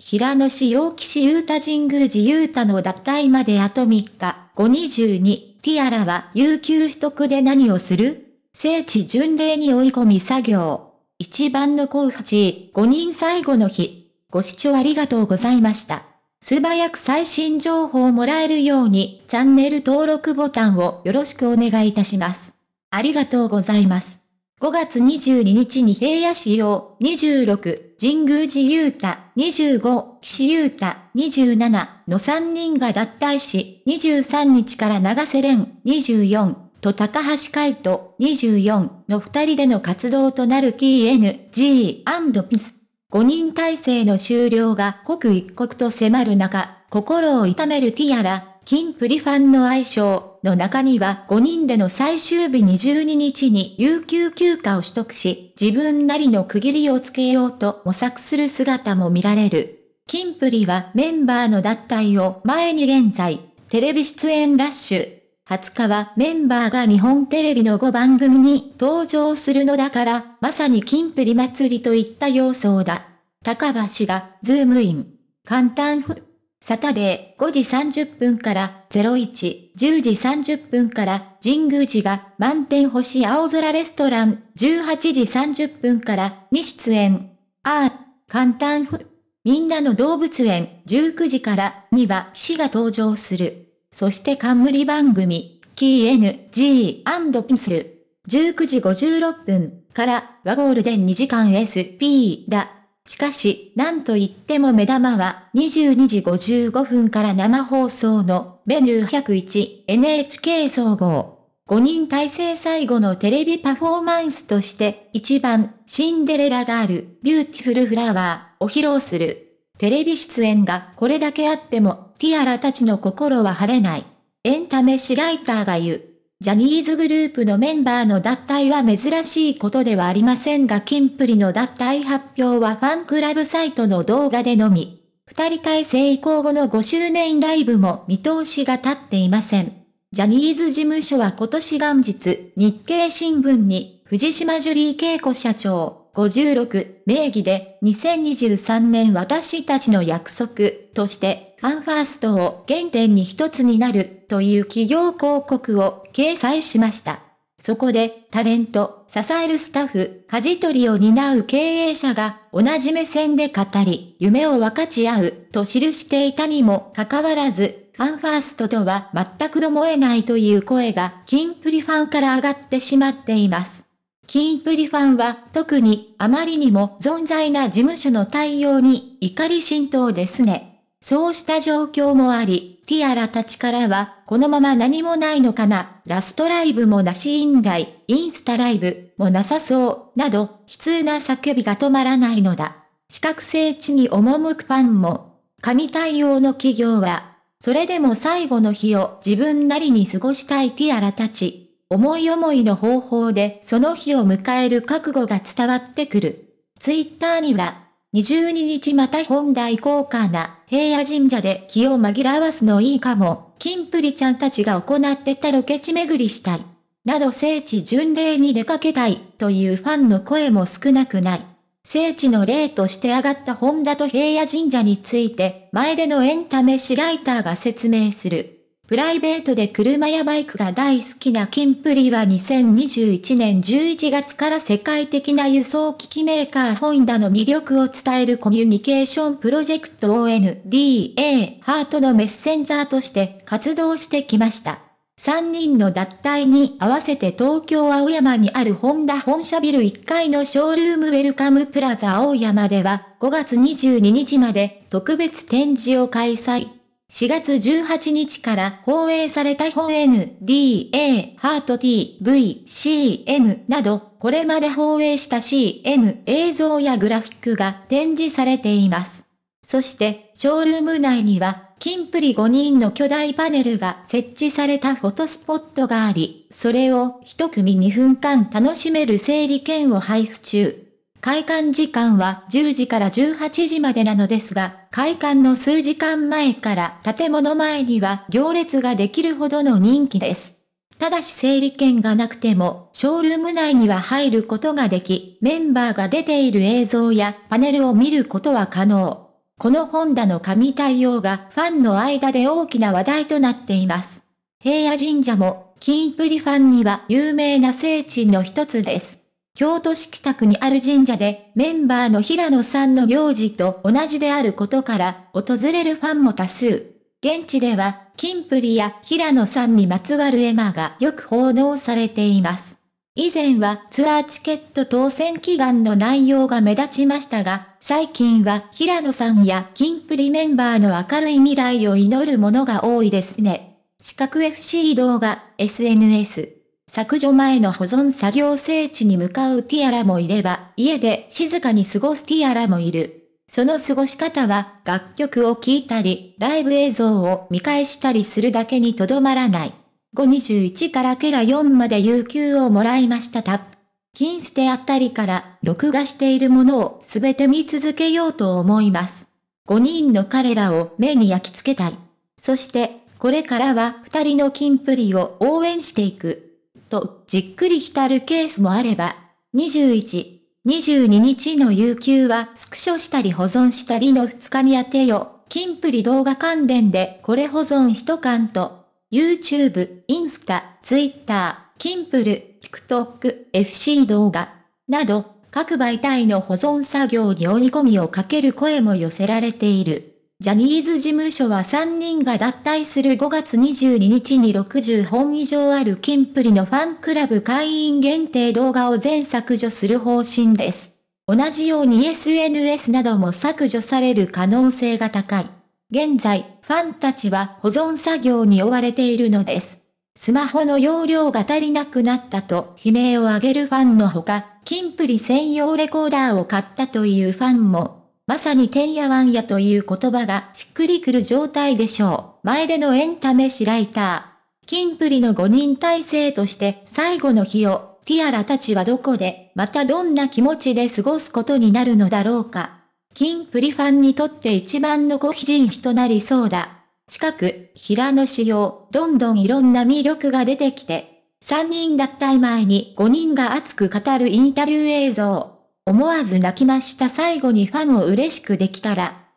平野市陽騎士雄太神宮寺雄太の脱退まであと3日、522、ティアラは有給取得で何をする聖地巡礼に追い込み作業。一番の候補地、5人最後の日。ご視聴ありがとうございました。素早く最新情報をもらえるように、チャンネル登録ボタンをよろしくお願いいたします。ありがとうございます。5月22日に平野市要26、神宮寺裕太25、岸裕太27の3人が脱退し、23日から長瀬廉24と高橋海人24の2人での活動となる KNG&PIS。5人体制の終了が刻一刻と迫る中、心を痛めるティアラ、金プリファンの愛称、の中には5人での最終日22日に有給休暇を取得し、自分なりの区切りをつけようと模索する姿も見られる。キンプリはメンバーの脱退を前に現在、テレビ出演ラッシュ。20日はメンバーが日本テレビの5番組に登場するのだから、まさにキンプリ祭りといった様相だ。高橋が、ズームイン。簡単ふ。サタデー5時30分から01、10時30分から神宮寺が満天星青空レストラン18時30分からに出演。あー、簡単ふ。みんなの動物園19時からには騎士が登場する。そして冠番組 k n g p i n s 1 9時56分からはゴールデン2時間 SP だ。しかし、なんといっても目玉は、22時55分から生放送の、メニュー101 NHK 総合。5人体制最後のテレビパフォーマンスとして、1番、シンデレラガール、ビューティフルフラワーを披露する。テレビ出演がこれだけあっても、ティアラたちの心は晴れない。エンタメシライターが言う。ジャニーズグループのメンバーの脱退は珍しいことではありませんが、キンプリの脱退発表はファンクラブサイトの動画でのみ、二人体制移行後の5周年ライブも見通しが立っていません。ジャニーズ事務所は今年元日、日経新聞に、藤島ジュリー恵子社長、56名義で、2023年私たちの約束として、ファンファーストを原点に一つになるという企業広告を掲載しました。そこで、タレント、支えるスタッフ、舵取りを担う経営者が、同じ目線で語り、夢を分かち合う、と記していたにもかかわらず、ファンファーストとは全く思えないという声が、キンプリファンから上がってしまっています。キンプリファンは、特に、あまりにも存在な事務所の対応に、怒り浸透ですね。そうした状況もあり、ティアラたちからは、このまま何もないのかな、ラストライブもなし以外、インスタライブもなさそう、など、悲痛な叫びが止まらないのだ。資格聖地に赴くファンも、神対応の企業は、それでも最後の日を自分なりに過ごしたいティアラたち、思い思いの方法でその日を迎える覚悟が伝わってくる。ツイッターには、22日また本題行こうかな。平野神社で気を紛らわすのいいかも、金プリちゃんたちが行ってたロケ地巡りしたい。など聖地巡礼に出かけたいというファンの声も少なくない。聖地の例として挙がった本田と平野神社について、前でのエンタメ誌ライターが説明する。プライベートで車やバイクが大好きなキンプリは2021年11月から世界的な輸送機器メーカーホインダの魅力を伝えるコミュニケーションプロジェクト ONDA ハートのメッセンジャーとして活動してきました。3人の脱退に合わせて東京青山にあるホンダ本社ビル1階のショールームウェルカムプラザ青山では5月22日まで特別展示を開催。4月18日から放映された本 NDA、ハート TV、CM など、これまで放映した CM 映像やグラフィックが展示されています。そして、ショールーム内には、金プリ5人の巨大パネルが設置されたフォトスポットがあり、それを一組2分間楽しめる整理券を配布中。開館時間は10時から18時までなのですが、開館の数時間前から建物前には行列ができるほどの人気です。ただし整理券がなくても、ショールーム内には入ることができ、メンバーが出ている映像やパネルを見ることは可能。このホンダの神対応がファンの間で大きな話題となっています。平野神社も、キンプリファンには有名な聖地の一つです。京都市北区にある神社でメンバーの平野さんの名字と同じであることから訪れるファンも多数。現地では、金プリや平野さんにまつわる絵馬がよく奉納されています。以前はツアーチケット当選祈願の内容が目立ちましたが、最近は平野さんや金プリメンバーの明るい未来を祈るものが多いですね。四角 FC 動画、SNS 削除前の保存作業聖地に向かうティアラもいれば、家で静かに過ごすティアラもいる。その過ごし方は、楽曲を聴いたり、ライブ映像を見返したりするだけにとどまらない。521からケラ4まで有給をもらいましたた。金捨てあたりから録画しているものをすべて見続けようと思います。5人の彼らを目に焼き付けたい。そして、これからは2人の金プリを応援していく。とじっくり浸るケースもあれば、21、22日の有給はスクショしたり保存したりの2日に当てよ、金プリ動画関連でこれ保存一巻と、YouTube、インスタ、Twitter、キンプル、TikTok、FC 動画、など、各媒体の保存作業に追い込みをかける声も寄せられている。ジャニーズ事務所は3人が脱退する5月22日に60本以上あるキンプリのファンクラブ会員限定動画を全削除する方針です。同じように SNS なども削除される可能性が高い。現在、ファンたちは保存作業に追われているのです。スマホの容量が足りなくなったと悲鳴を上げるファンのほか、キンプリ専用レコーダーを買ったというファンもまさにてんやわんやという言葉がしっくりくる状態でしょう。前でのエンタメシライター。金プリの5人体制として最後の日を、ティアラたちはどこで、またどんな気持ちで過ごすことになるのだろうか。金プリファンにとって一番のご非人となりそうだ。近く、平野仕様、どんどんいろんな魅力が出てきて、3人脱退前に5人が熱く語るインタビュー映像。思わず泣きました最後にファンを嬉しくできたら、